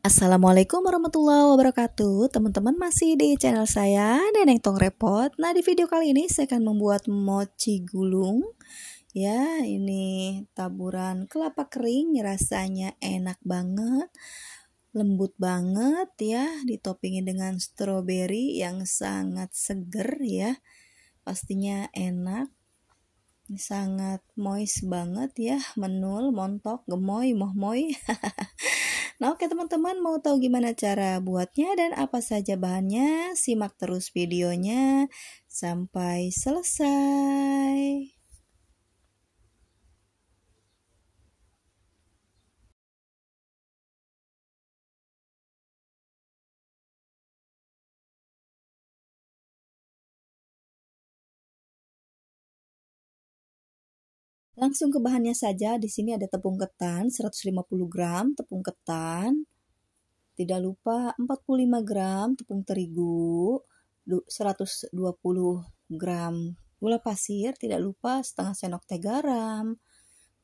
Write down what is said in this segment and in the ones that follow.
Assalamualaikum warahmatullahi wabarakatuh Teman-teman masih di channel saya Neneng Tong Repot Nah di video kali ini saya akan membuat mochi gulung Ya ini taburan kelapa kering Rasanya enak banget Lembut banget ya Ditoppingin dengan stroberi yang sangat seger ya Pastinya enak sangat moist banget ya menul montok gemoy moh-moy Nah oke teman-teman mau tahu gimana cara buatnya dan apa saja bahannya? Simak terus videonya sampai selesai. Langsung ke bahannya saja, di sini ada tepung ketan 150 gram tepung ketan. Tidak lupa 45 gram tepung terigu, 120 gram gula pasir, tidak lupa setengah sendok teh garam,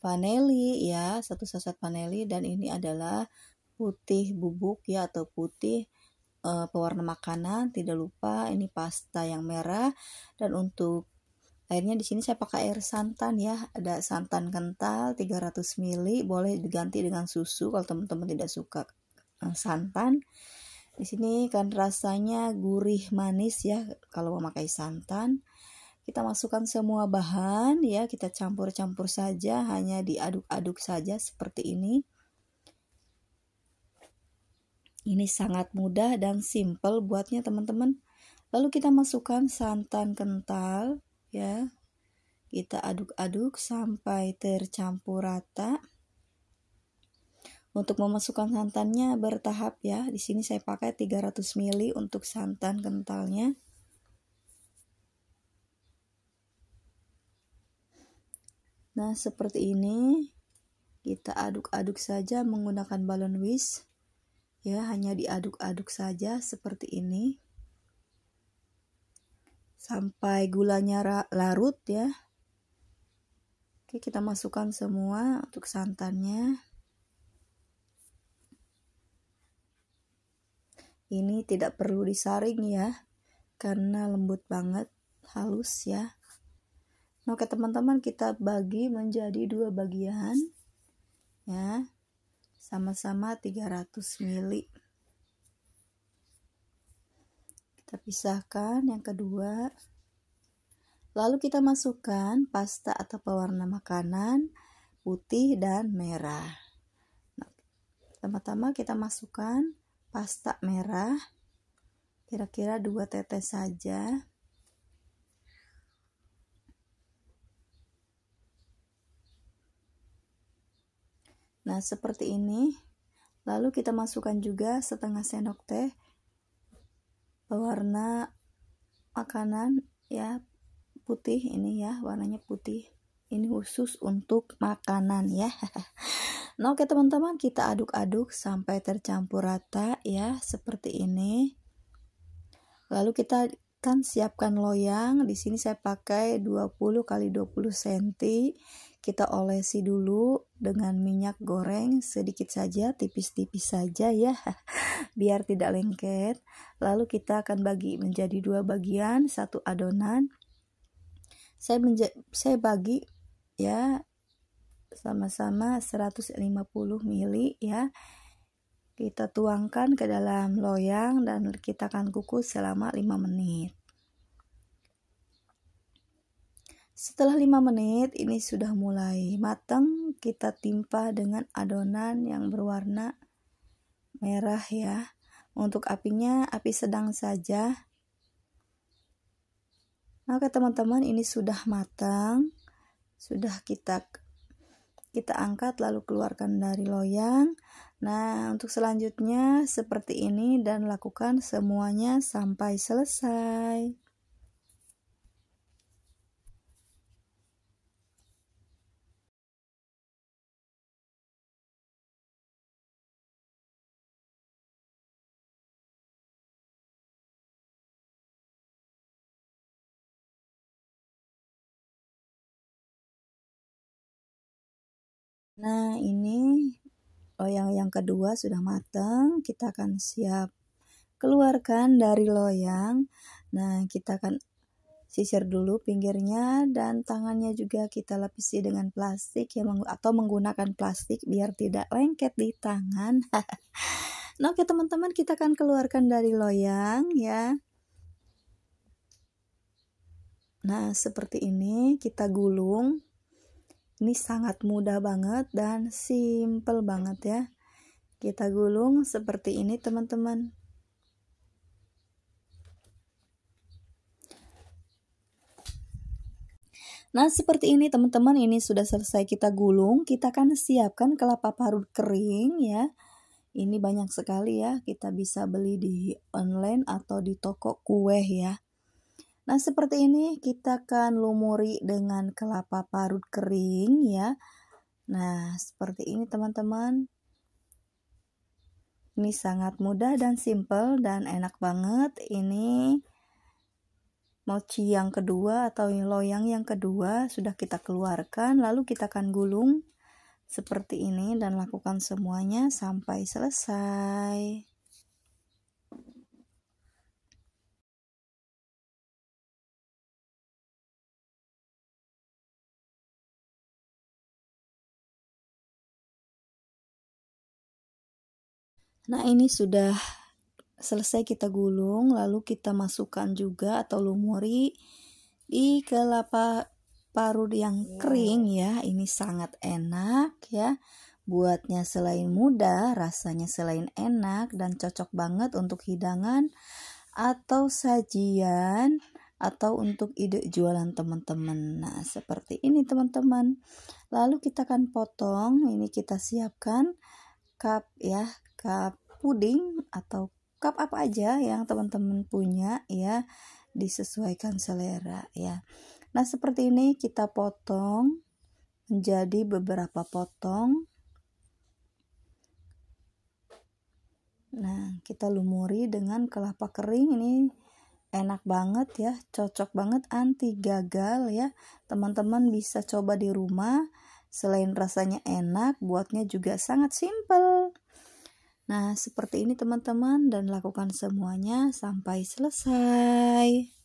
paneli ya, satu saset paneli dan ini adalah putih bubuk ya atau putih e, pewarna makanan, tidak lupa ini pasta yang merah dan untuk airnya di sini saya pakai air santan ya ada santan kental 300 ml boleh diganti dengan susu kalau teman-teman tidak suka nah, santan di sini kan rasanya gurih manis ya kalau memakai santan kita masukkan semua bahan ya kita campur-campur saja hanya diaduk-aduk saja seperti ini ini sangat mudah dan simple buatnya teman-teman lalu kita masukkan santan kental ya. Kita aduk-aduk sampai tercampur rata. Untuk memasukkan santannya bertahap ya. Di sini saya pakai 300 ml untuk santan kentalnya. Nah, seperti ini kita aduk-aduk saja menggunakan balon whisk. Ya, hanya diaduk-aduk saja seperti ini sampai gulanya larut ya. Oke, kita masukkan semua untuk santannya. Ini tidak perlu disaring ya, karena lembut banget, halus ya. Nah, oke teman-teman, kita bagi menjadi dua bagian. Ya. Sama-sama 300 ml. terpisahkan yang kedua lalu kita masukkan pasta atau pewarna makanan putih dan merah nah, pertama-tama kita masukkan pasta merah kira-kira 2 tetes saja Nah, seperti ini. Lalu kita masukkan juga setengah sendok teh warna makanan ya putih ini ya warnanya putih ini khusus untuk makanan ya nah oke teman-teman kita aduk-aduk sampai tercampur rata ya seperti ini lalu kita akan siapkan loyang. Di sini saya pakai 20 x 20 cm. Kita olesi dulu dengan minyak goreng sedikit saja, tipis-tipis saja ya, biar tidak lengket. Lalu kita akan bagi menjadi dua bagian, satu adonan. Saya saya bagi ya sama-sama 150 ml ya. Kita tuangkan ke dalam loyang dan kita akan kukus selama 5 menit. Setelah 5 menit ini sudah mulai matang, kita timpa dengan adonan yang berwarna merah ya. Untuk apinya api sedang saja. Oke teman-teman, ini sudah matang. Sudah kita kita angkat lalu keluarkan dari loyang. Nah, untuk selanjutnya seperti ini dan lakukan semuanya sampai selesai. Nah, ini loyang oh, yang kedua sudah matang kita akan siap keluarkan dari loyang nah kita akan sisir dulu pinggirnya dan tangannya juga kita lapisi dengan plastik ya atau menggunakan plastik biar tidak lengket di tangan nah oke teman-teman kita akan keluarkan dari loyang ya nah seperti ini kita gulung ini sangat mudah banget dan simple banget ya. Kita gulung seperti ini teman-teman. Nah, seperti ini teman-teman, ini sudah selesai kita gulung. Kita akan siapkan kelapa parut kering ya. Ini banyak sekali ya, kita bisa beli di online atau di toko kue ya. Nah, seperti ini kita akan lumuri dengan kelapa parut kering ya. Nah, seperti ini teman-teman. Ini sangat mudah dan simple dan enak banget. Ini mochi yang kedua atau loyang yang kedua sudah kita keluarkan lalu kita akan gulung seperti ini dan lakukan semuanya sampai selesai. Nah, ini sudah selesai kita gulung, lalu kita masukkan juga atau lumuri di kelapa parut yang iya. kering ya. Ini sangat enak ya. Buatnya selain mudah, rasanya selain enak dan cocok banget untuk hidangan atau sajian atau untuk ide jualan teman-teman. Nah, seperti ini teman-teman. Lalu kita akan potong, ini kita siapkan cup ya, cup puding atau cup apa aja yang teman-teman punya ya disesuaikan selera ya. Nah, seperti ini kita potong menjadi beberapa potong. Nah, kita lumuri dengan kelapa kering ini enak banget ya, cocok banget anti gagal ya. Teman-teman bisa coba di rumah. Selain rasanya enak, buatnya juga sangat simple. Nah, seperti ini teman-teman dan lakukan semuanya sampai selesai.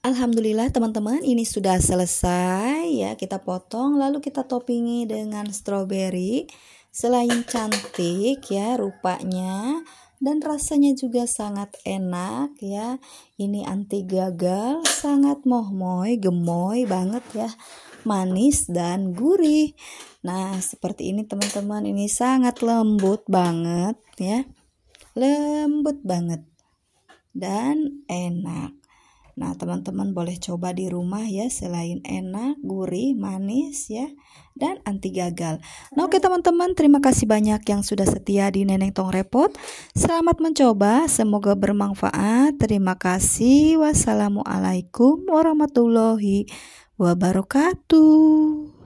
Alhamdulillah teman-teman ini sudah selesai ya kita potong lalu kita toppingi dengan stroberi selain cantik ya rupanya dan rasanya juga sangat enak ya ini anti gagal sangat mohmoy gemoy banget ya manis dan gurih nah seperti ini teman-teman ini sangat lembut banget ya lembut banget dan enak Nah, teman-teman boleh coba di rumah ya, selain enak, gurih, manis ya, dan anti gagal. Nah, oke teman-teman, terima kasih banyak yang sudah setia di Neneng Tong Repot. Selamat mencoba, semoga bermanfaat. Terima kasih. Wassalamualaikum warahmatullahi wabarakatuh.